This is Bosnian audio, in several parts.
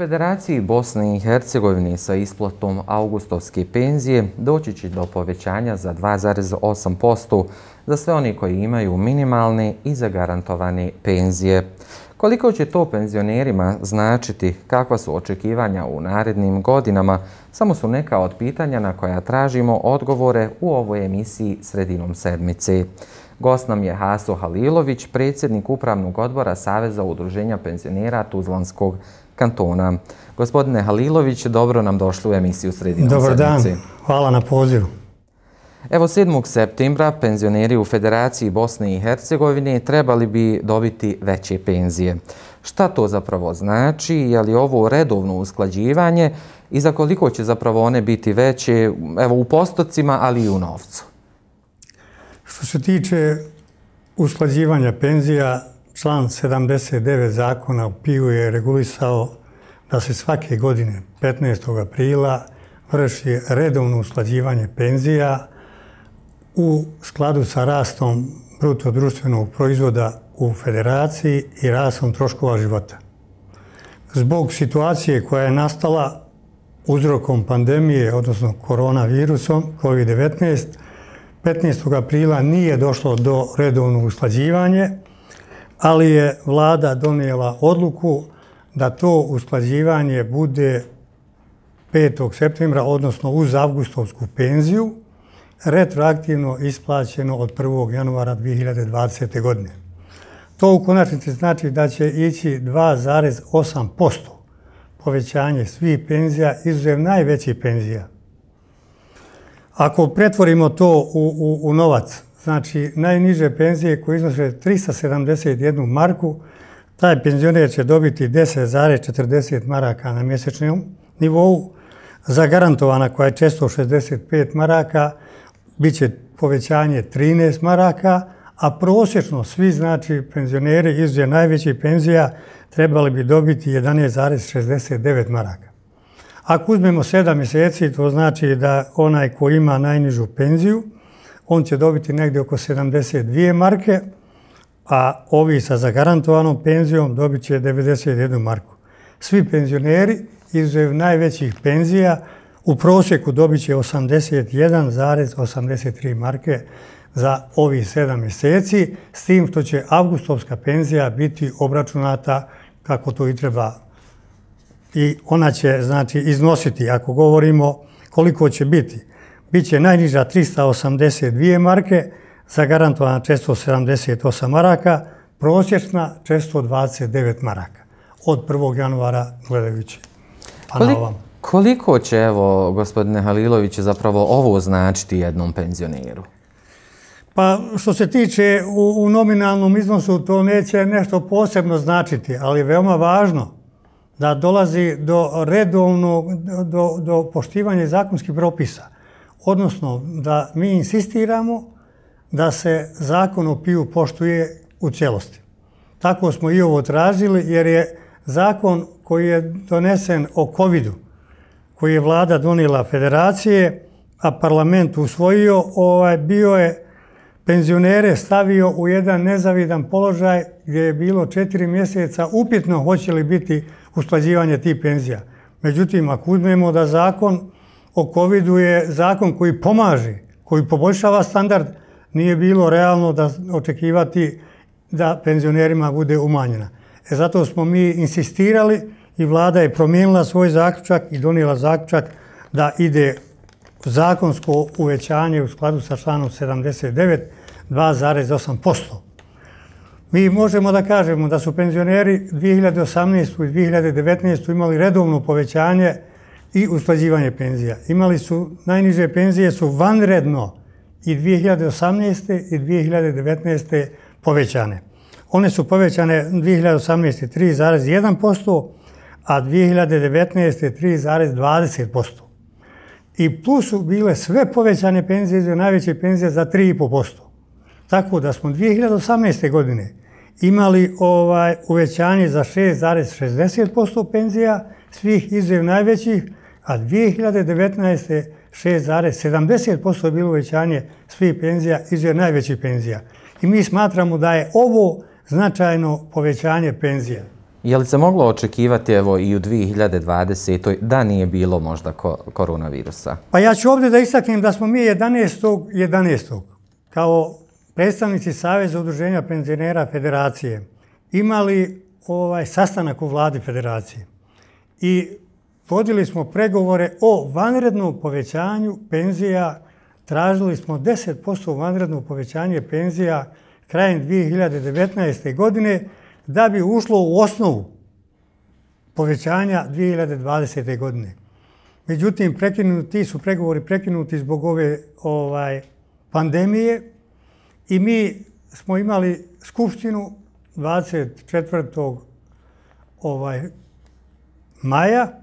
Federaciji Bosne i Hercegovine sa isplatom augustovske penzije doći će do povećanja za 2,8% za sve oni koji imaju minimalne i zagarantovane penzije. Koliko će to penzionerima značiti kakva su očekivanja u narednim godinama, samo su neka od pitanja na koja tražimo odgovore u ovoj emisiji sredinom sedmice. Gost nam je Haso Halilović, predsjednik Upravnog odbora Saveza udruženja penzionera Tuzlanskog kantona. Gospodine Halilović, dobro nam došli u emisiju Sredinom Dobar Dobar dan, hvala na pozivu. Evo 7. septembra penzioneri u Federaciji Bosne i Hercegovine trebali bi dobiti veće penzije. Šta to zapravo znači? Je li ovo redovno usklađivanje i za koliko će zapravo one biti veće evo, u postocima, ali i u novcu? Što se tiče usklađivanja penzija, član 79 zakona u pivu je regulisao da se svake godine 15. aprila vrši redovno uslađivanje penzija u skladu sa rastom bruto društvenog proizvoda u federaciji i rastom troškova života. Zbog situacije koja je nastala uzrokom pandemije, odnosno koronavirusom COVID-19, 15. aprila nije došlo do redovnog uslađivanja, ali je vlada donijela odluku da to usklađivanje bude 5. septembra, odnosno uz avgustovsku penziju, retroaktivno isplaćeno od 1. januara 2020. godine. To u konačnici znači da će ići 2,8% povećanje svih penzija, izuzev najvećih penzija. Ako pretvorimo to u, u novac, Znači, najniže penzije koje iznose 371 marku, taj penzioner će dobiti 10,40 maraka na mjesečnom nivou. Zagarantovana koja je često 65 maraka, bit će povećanje 13 maraka, a prosječno svi, znači, penzioneri izuzije najvećih penzija trebali bi dobiti 11,69 maraka. Ako uzmemo 7 mjeseci, to znači da onaj ko ima najnižu penziju, on će dobiti negde oko 72 marke, a ovi sa zagarantovanom penzijom dobit će 91 marku. Svi penzioneri, izuzev najvećih penzija, u prosjeku dobit će 81,83 marke za ovi sedam mjeseci, s tim što će avgustovska penzija biti obračunata kako to i treba. I ona će, znači, iznositi, ako govorimo koliko će biti, bit će najniža 382 marke, zagarantovana 478 maraka, prosječna 429 maraka od 1. januara gledajući. Pa na ovom. Koliko će, evo, gospodine Halilović, zapravo ovo značiti jednom penzioneru? Pa, što se tiče u, nominalnom iznosu, to neće nešto posebno značiti, ali veoma važno da dolazi do redovnog, do, do poštivanja zakonskih propisa – odnosno da mi insistiramo da se zakon o piju poštuje u cijelosti. Tako smo i ovo tražili jer je zakon koji je donesen o COVID-u, koji je vlada donila federacije, a parlament usvojio, ovaj, bio je penzionere stavio u jedan nezavidan položaj gdje je bilo četiri mjeseca upitno hoće li biti usklađivanje tih penzija. Međutim, ako uzmemo da zakon o COVID-u je zakon koji pomaže, koji poboljšava standard, nije bilo realno da očekivati da penzionerima bude umanjena. E zato smo mi insistirali i vlada je promijenila svoj zaključak i donijela zaključak da ide zakonsko uvećanje u skladu sa članom 79 2,8%. Mi možemo da kažemo da su penzioneri 2018. i 2019. imali redovno povećanje 2,8% i usklađivanje penzija. Imali su, najniže penzije su vanredno i 2018. i 2019. povećane. One su povećane 2018. 3,1%, a 2019. 3,20%. I plus su bile sve povećane penzije, najveće penzije za 3,5%. Tako da smo 2018. godine imali ovaj uvećanje za 6,60% penzija, svih izrev najvećih, a 2019. 6,70% je bilo uvećanje svih penzija izvjer najvećih penzija. I mi smatramo da je ovo značajno povećanje penzija. Je li se moglo očekivati evo i u 2020. da nije bilo možda koronavirusa? Pa ja ću ovdje da istaknem da smo mi 11. 11. kao predstavnici Saveza udruženja penzionera Federacije imali ovaj, sastanak u vladi Federacije. I vodili smo pregovore o vanrednom povećanju penzija. Tražili smo 10% vanredno povećanje penzija krajem 2019. godine da bi ušlo u osnovu povećanja 2020. godine. Međutim, ti su pregovori prekinuti zbog ove ovaj, pandemije i mi smo imali skupštinu 24. Ovaj, maja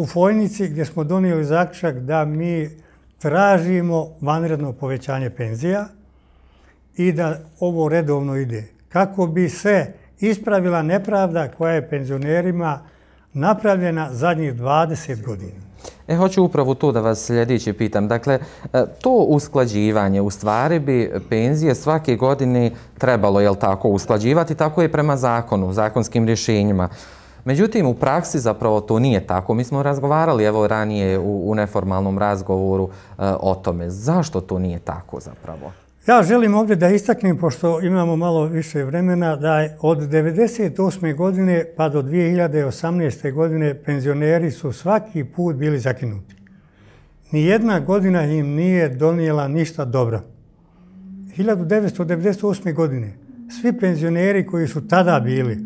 u Fojnici gdje smo donijeli zakšak da mi tražimo vanredno povećanje penzija i da ovo redovno ide. Kako bi se ispravila nepravda koja je penzionerima napravljena zadnjih 20 godina. E, hoću upravo to da vas sljedeći pitam. Dakle, e, to usklađivanje, u stvari bi penzije svake godine trebalo, jel tako, usklađivati, tako je prema zakonu, zakonskim rješenjima. Međutim, u praksi zapravo to nije tako. Mi smo razgovarali evo ranije u, u neformalnom razgovoru e, o tome. Zašto to nije tako zapravo? Ja želim ovdje da istaknem, pošto imamo malo više vremena, da je od 1998. godine pa do 2018. godine penzioneri su svaki put bili zakinuti. Nijedna godina im nije donijela ništa dobra. 1998. godine svi penzioneri koji su tada bili,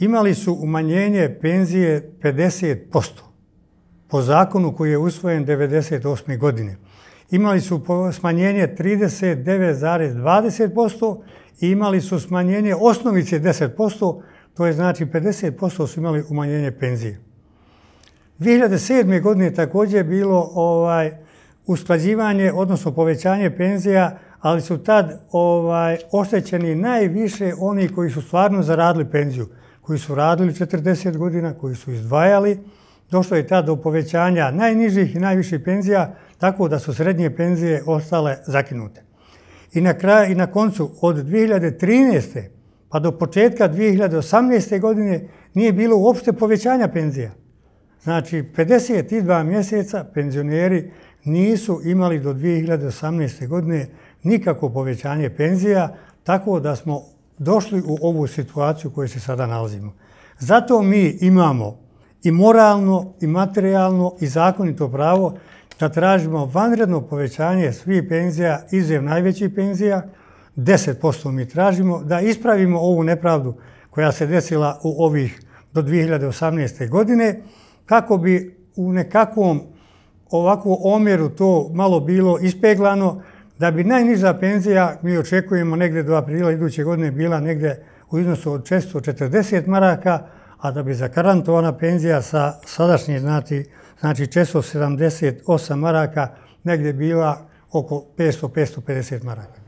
imali su umanjenje penzije 50% po zakonu koji je usvojen 1998. godine. Imali su smanjenje 39,20% i imali su smanjenje osnovice 10%, to je znači 50% su imali umanjenje penzije. 2007. godine također bilo ovaj, usklađivanje, odnosno povećanje penzija, ali su tad ovaj, oštećeni najviše oni koji su stvarno zaradili penziju – koji su radili 40 godina, koji su izdvajali. Došlo je tada do povećanja najnižih i najviših penzija, tako da su srednje penzije ostale zakinute. I na, kraju, i na koncu, od 2013. pa do početka 2018. godine nije bilo uopšte povećanja penzija. Znači, 52 mjeseca penzioneri nisu imali do 2018. godine nikako povećanje penzija, tako da smo došli u ovu situaciju u kojoj se sada nalazimo. Zato mi imamo i moralno, i materijalno, i zakonito pravo da tražimo vanredno povećanje svih penzija, izvijem najvećih penzija, 10% mi tražimo, da ispravimo ovu nepravdu koja se desila u ovih do 2018. godine, kako bi u nekakvom ovakvom omjeru to malo bilo ispeglano, da bi najniža penzija, mi očekujemo negde do aprila iduće godine, bila negde u iznosu od 640 maraka, a da bi zakarantovana penzija sa sadašnje znati, znači 678 znači maraka, negde bila oko 500-550 maraka.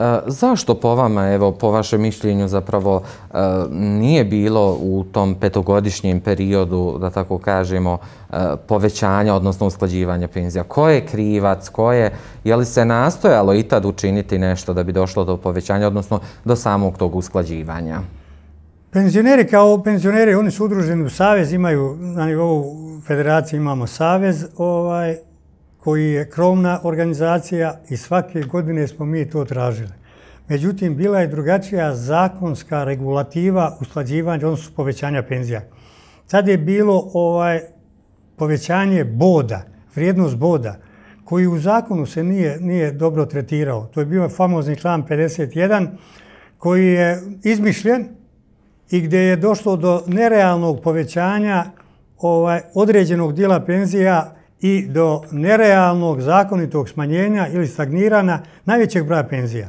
Eh, zašto po vama, evo, po vašem mišljenju zapravo eh, nije bilo u tom petogodišnjem periodu, da tako kažemo, eh, povećanja, odnosno usklađivanja penzija? Ko je krivac, ko je, je li se nastojalo i tad učiniti nešto da bi došlo do povećanja, odnosno do samog tog usklađivanja? Penzioneri kao penzioneri, oni su udruženi u Savez, imaju na nivou federacije imamo Savez, ovaj, koji je krovna organizacija i svake godine smo mi to tražili. Međutim, bila je drugačija zakonska regulativa uslađivanja, odnosno povećanja penzija. Sad je bilo ovaj povećanje boda, vrijednost boda, koji u zakonu se nije, nije dobro tretirao. To je bio famozni član 51, koji je izmišljen i gdje je došlo do nerealnog povećanja ovaj, određenog dijela penzija, i do nerealnog zakonitog smanjenja ili stagnirana najvećeg broja penzija.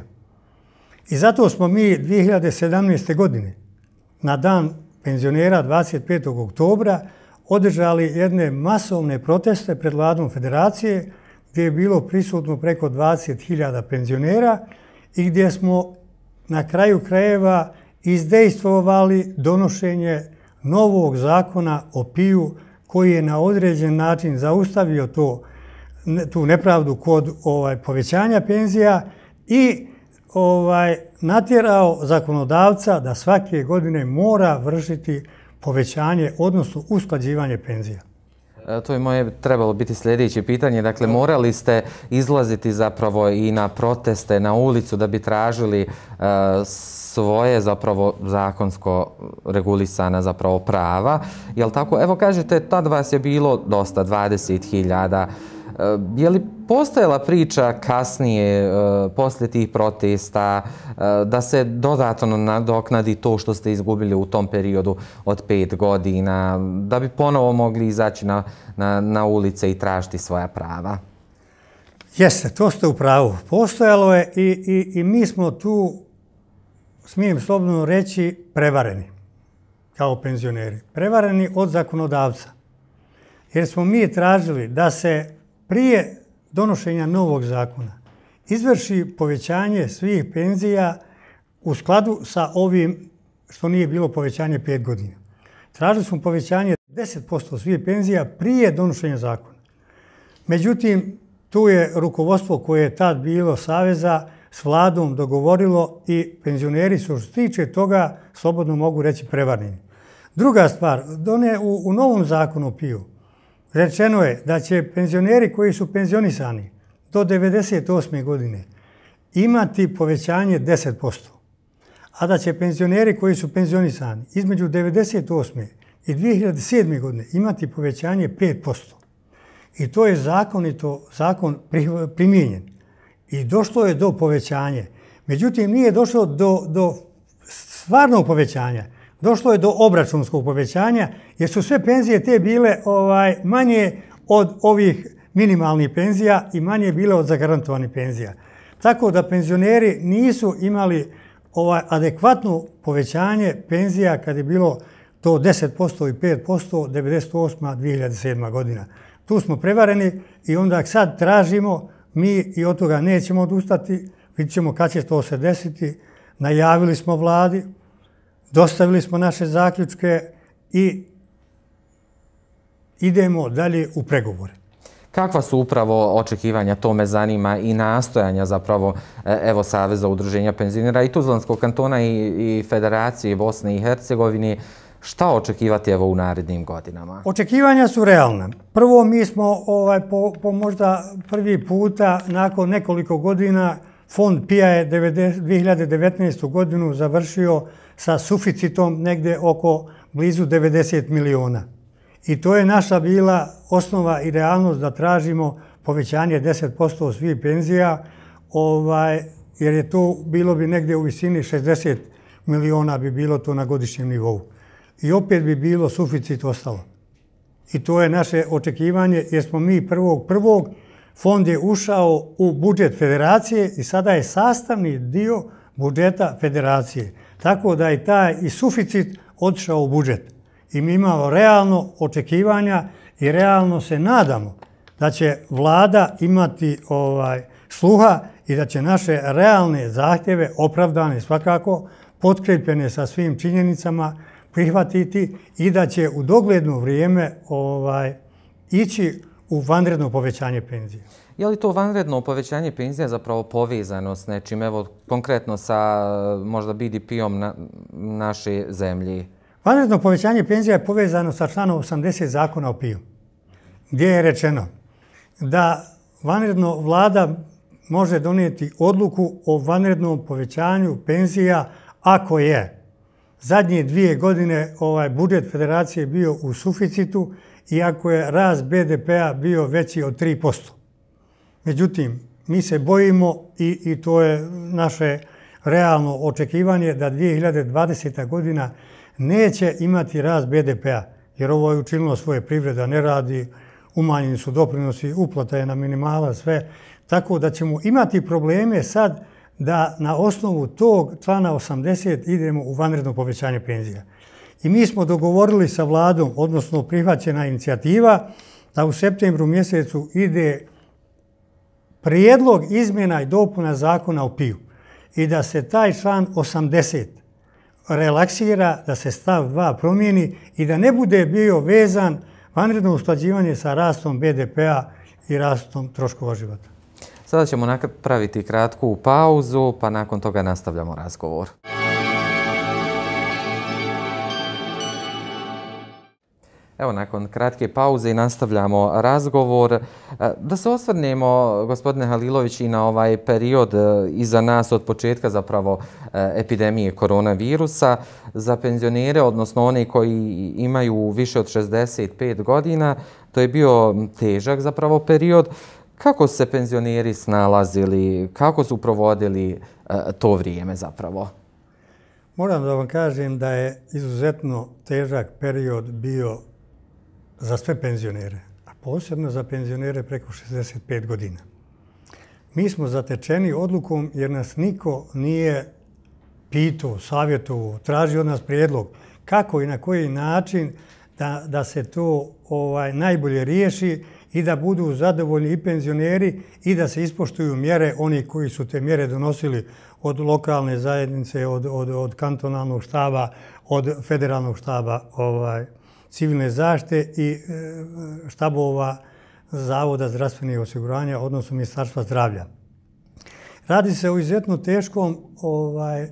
I zato smo mi 2017. godine na dan penzionera 25. oktobra održali jedne masovne proteste pred vladom federacije gdje je bilo prisutno preko 20.000 penzionera i gdje smo na kraju krajeva izdejstvovali donošenje novog zakona o piju koji je na određen način zaustavio to, tu nepravdu kod ovaj, povećanja penzija i ovaj, natjerao zakonodavca da svake godine mora vršiti povećanje, odnosno usklađivanje penzija. E, to je moje trebalo biti sljedeće pitanje. Dakle, morali ste izlaziti zapravo i na proteste, na ulicu da bi tražili e, svoje zapravo zakonsko regulisana zapravo prava. Jel tako? Evo kažete, tad vas je bilo dosta, 20.000 Eh, je li postojala priča kasnije, eh, poslije tih protesta, eh, da se dodatno nadoknadi to što ste izgubili u tom periodu od pet godina, da bi ponovo mogli izaći na, na, na ulice i tražiti svoja prava? Jeste, to ste u pravu. Postojalo je i, i, i mi smo tu, smijem slobno reći, prevareni kao penzioneri. Prevareni od zakonodavca. Jer smo mi tražili da se prije donošenja novog zakona izvrši povećanje svih penzija u skladu sa ovim što nije bilo povećanje pet godina. Tražili smo povećanje 10% svih penzija prije donošenja zakona. Međutim, tu je rukovodstvo koje je tad bilo Saveza s vladom dogovorilo i penzioneri su što tiče toga slobodno mogu reći prevarnjeni. Druga stvar, done u, u novom zakonu piju, Rečeno je da će penzioneri koji su penzionisani do 1998. godine imati povećanje 10%, a da će penzioneri koji su penzionisani između 1998. i 2007. godine imati povećanje 5%. I to je zakonito, zakon primjenjen. I došlo je do povećanja. Međutim, nije došlo do, do stvarnog povećanja došlo je do obračunskog povećanja, jer su sve penzije te bile ovaj, manje od ovih minimalnih penzija i manje bile od zagarantovanih penzija. Tako da penzioneri nisu imali ovaj, adekvatno povećanje penzija kad je bilo to 10% i 5% 1998-2007 godina. Tu smo prevareni i onda sad tražimo, mi i od toga nećemo odustati, vidit ćemo kad će to se desiti, najavili smo vladi, dostavili smo naše zaključke i idemo dalje u pregovore. Kakva su upravo očekivanja tome zanima i nastojanja zapravo e, evo Saveza udruženja penzinira i Tuzlanskog kantona i, i Federacije Bosne i Hercegovine? Šta očekivati evo u narednim godinama? Očekivanja su realna. Prvo, mi smo ovaj, po, po možda prvi puta nakon nekoliko godina fond PIA je 2019. godinu završio sa suficitom negde oko blizu 90 miliona. I to je naša bila osnova i realnost da tražimo povećanje 10% svih penzija, ovaj, jer je to bilo bi negde u visini 60 miliona bi bilo to na godišnjem nivou. I opet bi bilo suficit ostalo. I to je naše očekivanje, jer smo mi prvog prvog, fond je ušao u budžet federacije i sada je sastavni dio budžeta federacije. Tako da je taj i suficit odšao u budžet. I mi imamo realno očekivanja i realno se nadamo da će vlada imati ovaj sluha i da će naše realne zahtjeve, opravdane svakako, potkrepljene sa svim činjenicama, prihvatiti i da će u dogledno vrijeme ovaj ići u vanredno povećanje penzije. Je li to vanredno povećanje penzija zapravo povezano s nečim, evo konkretno sa e, možda BDP-om na, naše zemlje? Vanredno povećanje penzija je povezano sa članom 80 zakona o PIO, gdje je rečeno da vanredno vlada može donijeti odluku o vanrednom povećanju penzija ako je zadnje dvije godine ovaj budžet federacije bio u suficitu i ako je rast BDP-a bio veći od 3%. Međutim, mi se bojimo i, i to je naše realno očekivanje da 2020. godina neće imati rast BDP-a, jer ovo je učinilo svoje privreda, ne radi, umanjeni su doprinosi, uplata je na minimala, sve. Tako da ćemo imati probleme sad da na osnovu tog člana 80 idemo u vanredno povećanje penzija. I mi smo dogovorili sa vladom, odnosno prihvaćena inicijativa, da u septembru mjesecu ide prijedlog izmjena i dopuna zakona o piju i da se taj član 80 relaksira, da se stav 2 promijeni i da ne bude bio vezan vanredno usklađivanje sa rastom BDP-a i rastom troškova života. Sada ćemo napraviti kratku pauzu, pa nakon toga nastavljamo razgovor. Muzika Evo, nakon kratke pauze i nastavljamo razgovor. E, da se osvrnemo, gospodine Halilović, i na ovaj period e, iza nas od početka zapravo e, epidemije koronavirusa. Za penzionere, odnosno one koji imaju više od 65 godina, to je bio težak zapravo period. Kako se penzioneri snalazili, kako su provodili to vrijeme zapravo? Moram da vam kažem da je izuzetno težak period bio za sve penzionere, a posebno za penzionere preko 65 godina. Mi smo zatečeni odlukom jer nas niko nije pitao, savjetovo, tražio od nas prijedlog kako i na koji način da, da se to ovaj najbolje riješi i da budu zadovoljni i penzioneri i da se ispoštuju mjere oni koji su te mjere donosili od lokalne zajednice, od, od, od kantonalnog štaba, od federalnog štaba ovaj, civilne zašte i e, štabova Zavoda zdravstvenih osiguranja, odnosno Ministarstva zdravlja. Radi se o izvjetno teškom ovaj,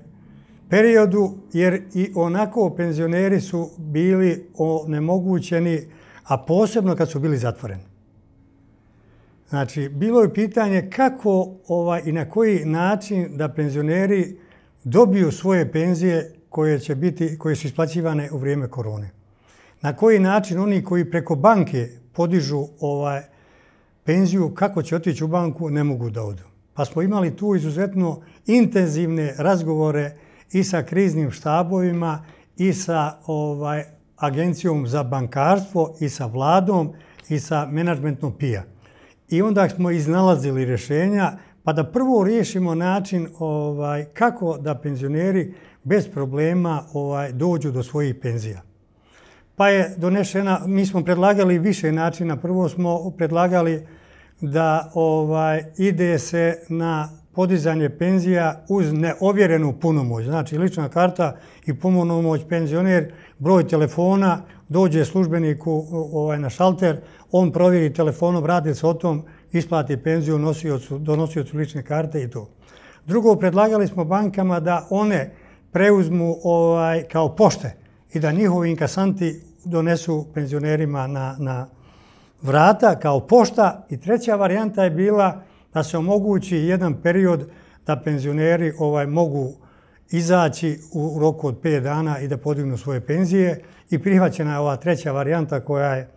periodu, jer i onako penzioneri su bili onemogućeni, a posebno kad su bili zatvoreni. Znači, bilo je pitanje kako ovaj, i na koji način da penzioneri dobiju svoje penzije koje su isplaćivane u vrijeme korone na koji način oni koji preko banke podižu ovaj penziju, kako će otići u banku, ne mogu da odu. Pa smo imali tu izuzetno intenzivne razgovore i sa kriznim štabovima i sa ovaj agencijom za bankarstvo i sa vladom i sa menadžmentom PIA. I onda smo iznalazili rješenja pa da prvo riješimo način ovaj kako da penzioneri bez problema ovaj dođu do svojih penzija pa je donešena, mi smo predlagali više načina. Prvo smo predlagali da ovaj ide se na podizanje penzija uz neovjerenu punomoć. Znači, lična karta i punomoć penzioner, broj telefona, dođe službeniku ovaj, na šalter, on provjeri telefonom, radi se o tom, isplati penziju nosiocu, donosiocu lične karte i to. Drugo, predlagali smo bankama da one preuzmu ovaj, kao pošte i da njihovi inkasanti donesu penzionerima na, na vrata kao pošta. I treća varijanta je bila da se omogući jedan period da penzioneri ovaj mogu izaći u roku od 5 dana i da podignu svoje penzije. I prihvaćena je ova treća varijanta koja je,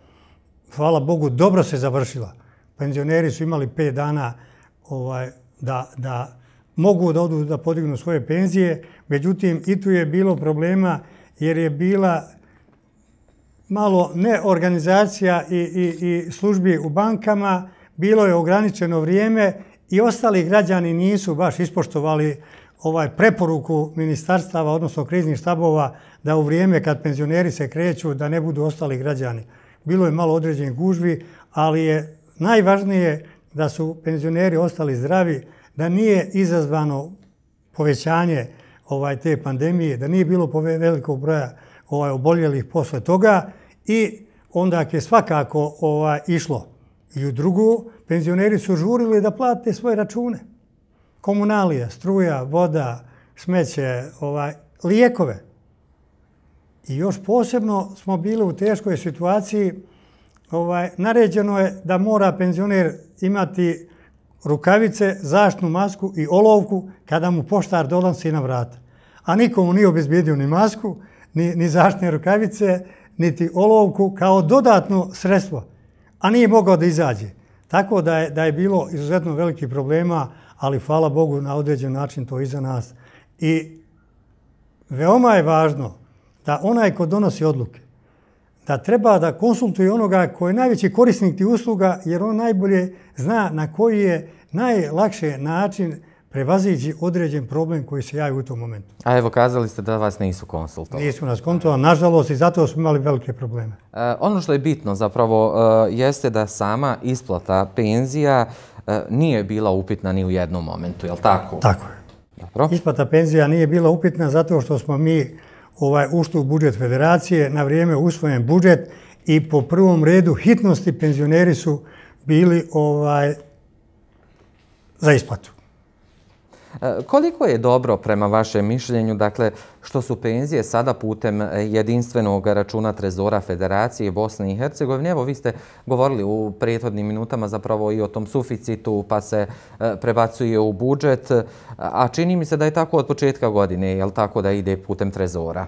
hvala Bogu, dobro se završila. Penzioneri su imali 5 dana ovaj, da, da mogu da odu da podignu svoje penzije. Međutim, i tu je bilo problema jer je bila malo neorganizacija i, i, i službi u bankama, bilo je ograničeno vrijeme i ostali građani nisu baš ispoštovali ovaj preporuku ministarstava, odnosno kriznih štabova, da u vrijeme kad penzioneri se kreću, da ne budu ostali građani. Bilo je malo određen gužvi, ali je najvažnije da su penzioneri ostali zdravi, da nije izazvano povećanje ovaj te pandemije, da nije bilo velikog broja ovaj, oboljelih posle toga i onda je svakako ovaj, išlo i u drugu, penzioneri su žurili da plate svoje račune. Komunalija, struja, voda, smeće, ovaj, lijekove. I još posebno smo bili u teškoj situaciji. Ovaj, naređeno je da mora penzioner imati rukavice, zaštnu masku i olovku kada mu poštar dolazi na vrat. A nikomu nije obezbedio ni masku, ni, ni zaštne rukavice, niti olovku kao dodatno sredstvo, a nije mogao da izađe. Tako da je, da je bilo izuzetno veliki problema, ali hvala Bogu na određen način to iza nas. I veoma je važno da onaj ko donosi odluke, da treba da konsultuje onoga koji je najveći korisnik ti usluga, jer on najbolje zna na koji je najlakše način prevazići određen problem koji se javi u tom momentu. A evo, kazali ste da vas nisu konsultovali. Nisu nas konsultovali, nažalost, i zato smo imali velike probleme. E, ono što je bitno zapravo e, jeste da sama isplata penzija e, nije bila upitna ni u jednom momentu, je li tako? Tako je. Dobro. Isplata penzija nije bila upitna zato što smo mi ovaj, ušli u budžet federacije, na vrijeme usvojen budžet i po prvom redu hitnosti penzioneri su bili ovaj, za isplatu. E, koliko je dobro prema vašem mišljenju, dakle, što su penzije sada putem e, jedinstvenog računa Trezora Federacije Bosne i Hercegovine? Evo, vi ste govorili u prijetodnim minutama zapravo i o tom suficitu, pa se e, prebacuje u budžet, a čini mi se da je tako od početka godine, je li tako da ide putem Trezora?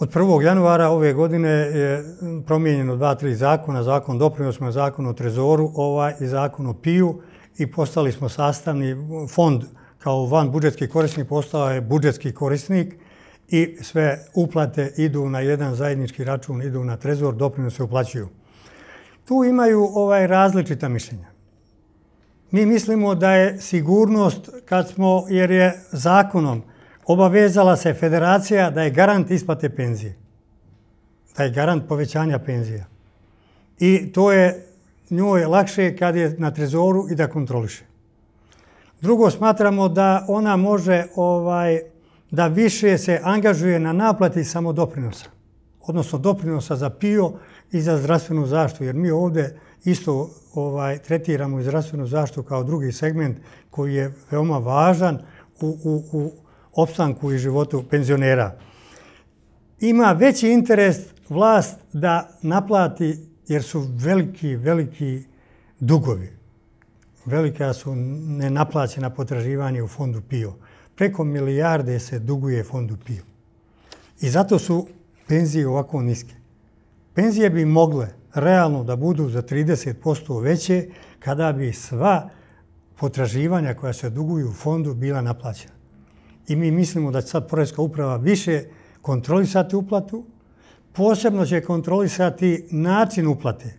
Od 1. januara ove godine je promijenjeno dva, tri zakona. Zakon doprinio smo zakon o Trezoru ovaj i zakon o PIU i postali smo sastavni fond kao van budžetski korisnik postao je budžetski korisnik i sve uplate idu na jedan zajednički račun, idu na trezor, doprinu se uplaćuju. Tu imaju ovaj različita mišljenja. Mi mislimo da je sigurnost, kad smo, jer je zakonom obavezala se federacija da je garant isplate penzije, da je garant povećanja penzija. I to je njoj lakše kad je na trezoru i da kontroliše. Drugo, smatramo da ona može ovaj, da više se angažuje na naplati samo doprinosa. Odnosno doprinosa za pio i za zdravstvenu zaštu. Jer mi ovdje isto ovaj, tretiramo i zdravstvenu zaštu kao drugi segment koji je veoma važan u, u, u opstanku i životu penzionera. Ima veći interes vlast da naplati jer su veliki, veliki dugovi velika su nenaplaćena potraživanja u fondu PIO. Preko milijarde se duguje fondu PIO. I zato su penzije ovako niske. Penzije bi mogle realno da budu za 30% veće kada bi sva potraživanja koja se duguju u fondu bila naplaćena. I mi mislimo da će sad Poreska uprava više kontrolisati uplatu, posebno će kontrolisati način uplate,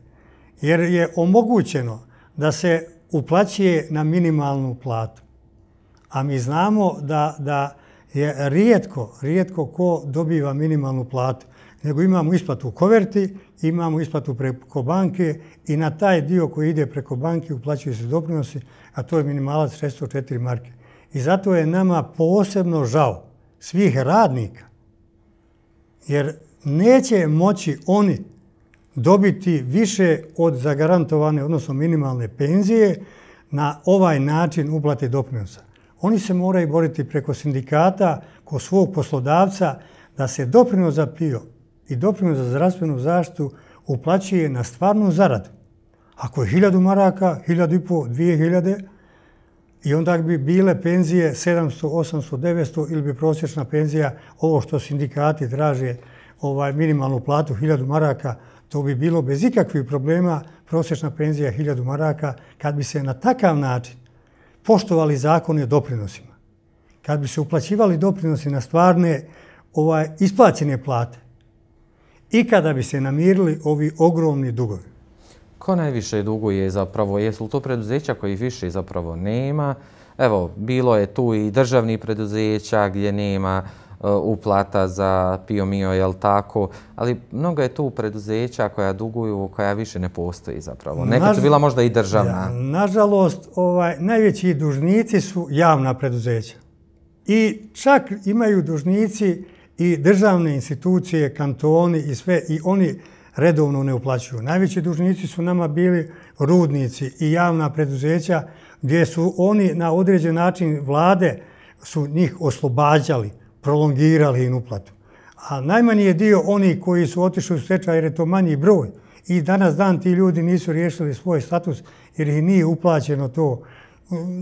jer je omogućeno da se uplaćuje na minimalnu platu. A mi znamo da, da je rijetko, rijetko ko dobiva minimalnu platu, nego imamo isplatu u koverti, imamo isplatu preko banke i na taj dio koji ide preko banke uplaćuje se doprinosi, a to je minimalac 604 marke. I zato je nama posebno žao svih radnika, jer neće moći oni dobiti više od zagarantovane, odnosno minimalne penzije na ovaj način uplate doprinosa. Oni se moraju boriti preko sindikata, ko svog poslodavca, da se doprinos za pio i doprinos za zdravstvenu zaštitu uplaćuje na stvarnu zaradu. Ako je hiljadu maraka, hiljadu i po, dvije hiljade, i onda bi bile penzije 700, 800, 900 ili bi prosječna penzija, ovo što sindikati traže, ovaj minimalnu platu, hiljadu maraka, to bi bilo bez ikakvih problema prosječna penzija 1000 maraka kad bi se na takav način poštovali zakoni o doprinosima. Kad bi se uplaćivali doprinosi na stvarne ovaj, isplaćene plate i kada bi se namirili ovi ogromni dugovi. Ko najviše duguje zapravo? Jesu li to preduzeća koji više zapravo nema? Evo, bilo je tu i državni preduzeća gdje nema Uh, uplata za Pio Mio, jel tako? Ali mnogo je tu preduzeća koja duguju, koja više ne postoji zapravo. Nekad su bila možda i državna. Nažalost, ovaj, najveći dužnici su javna preduzeća. I čak imaju dužnici i državne institucije, kantoni i sve, i oni redovno ne uplaćuju. Najveći dužnici su nama bili rudnici i javna preduzeća, gdje su oni na određen način vlade su njih oslobađali prolongirali im uplatu. A najmanji je dio oni koji su otišli u stečaj jer je to manji broj. I danas dan ti ljudi nisu riješili svoj status jer ih nije uplaćeno to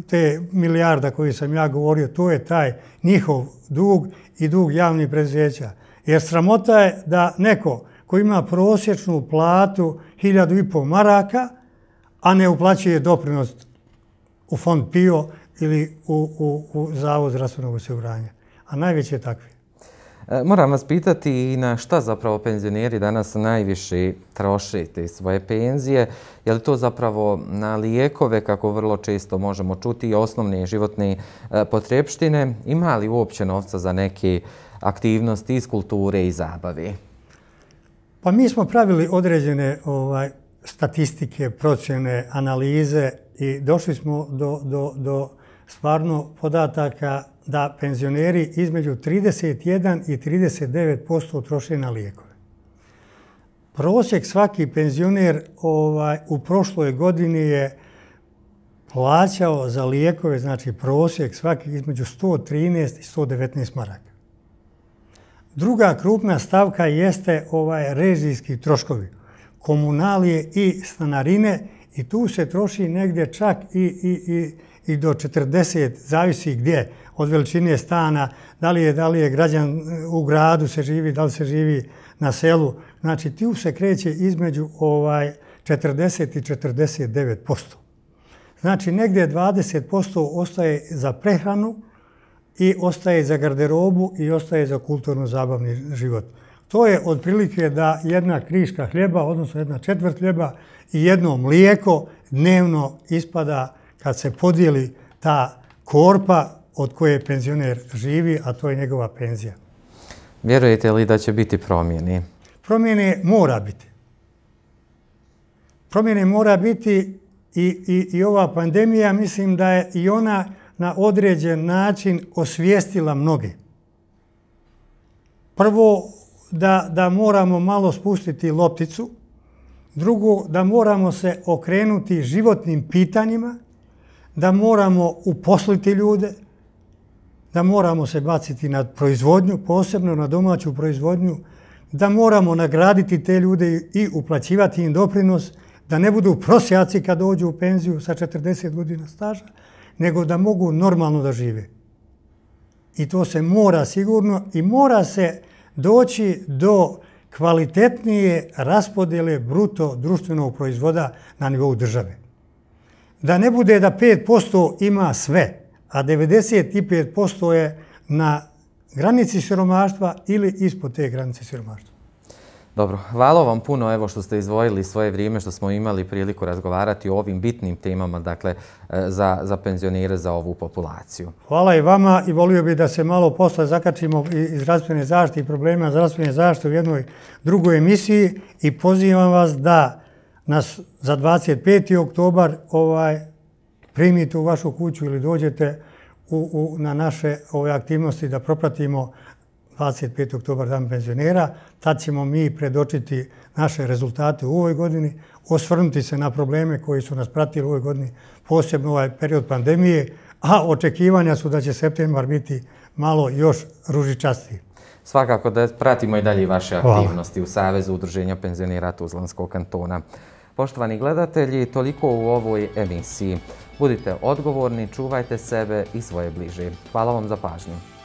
te milijarda koje sam ja govorio, to je taj njihov dug i dug javnih prezveća. Jer sramota je da neko koji ima prosječnu platu hiljadu i pol maraka, a ne uplaćuje doprinost u fond PIO ili u Zavod zdravstvenog osiguranja a najveći je takvi. E, moram vas pitati i na šta zapravo penzioneri danas najviše troše te svoje penzije. Je li to zapravo na lijekove, kako vrlo često možemo čuti, osnovne životne e, potrebštine? Ima li uopće novca za neke aktivnosti iz kulture i zabave? Pa mi smo pravili određene ovaj, statistike, procjene, analize i došli smo do, do, do stvarno podataka da penzioneri između 31 i 39% troše na lijekove. Prosjek svaki penzioner ovaj, u prošloj godini je plaćao za lijekove, znači prosjek svaki između 113 i 119 maraka. Druga krupna stavka jeste ovaj, režijski troškovi, komunalije i stanarine i tu se troši negdje čak i 20% i do 40, zavisi gdje, od veličine stana, da li je, da li je građan eh, u gradu se živi, da li se živi na selu. Znači, tu se kreće između ovaj 40 i 49%. Znači, negdje 20% ostaje za prehranu i ostaje za garderobu i ostaje za kulturno-zabavni život. To je otprilike da jedna kriška hljeba, odnosno jedna četvrt hljeba i jedno mlijeko dnevno ispada hljeba kad se podijeli ta korpa od koje penzioner živi, a to je njegova penzija. Vjerujete li da će biti promjene? Promjene mora biti. Promjene mora biti i, i, ova pandemija, mislim da je i ona na određen način osvijestila mnoge. Prvo, da, da moramo malo spustiti lopticu. Drugo, da moramo se okrenuti životnim pitanjima – da moramo uposliti ljude, da moramo se baciti na proizvodnju, posebno na domaću proizvodnju, da moramo nagraditi te ljude i uplaćivati im doprinos, da ne budu prosjaci kad dođu u penziju sa 40 godina staža, nego da mogu normalno da žive. I to se mora sigurno i mora se doći do kvalitetnije raspodjele bruto društvenog proizvoda na nivou države da ne bude da 5% ima sve, a 95% je na granici siromaštva ili ispod te granice siromaštva. Dobro, hvala vam puno evo što ste izvojili svoje vrijeme, što smo imali priliku razgovarati o ovim bitnim temama dakle, e, za, za penzionire, za ovu populaciju. Hvala i vama i volio bih da se malo posla zakačimo i zdravstvene zaštite i problema zdravstvene zaštite u jednoj drugoj emisiji i pozivam vas da nas za 25. oktobar ovaj, primite u vašu kuću ili dođete na naše aktivnosti da propratimo 25. oktobar dan penzionera. Tad ćemo mi predočiti naše rezultate u ovoj godini, osvrnuti se na probleme koji su nas pratili u ovoj godini, posebno ovaj period pandemije, a očekivanja su da će septembar biti malo još ružičasti. Svakako da pratimo i dalje vaše aktivnosti u Savezu udruženja penzionera Tuzlanskog kantona. Poštovani gledatelji, toliko u ovoj emisiji. Budite odgovorni, čuvajte sebe i svoje bliže. Hvala vam za pažnju.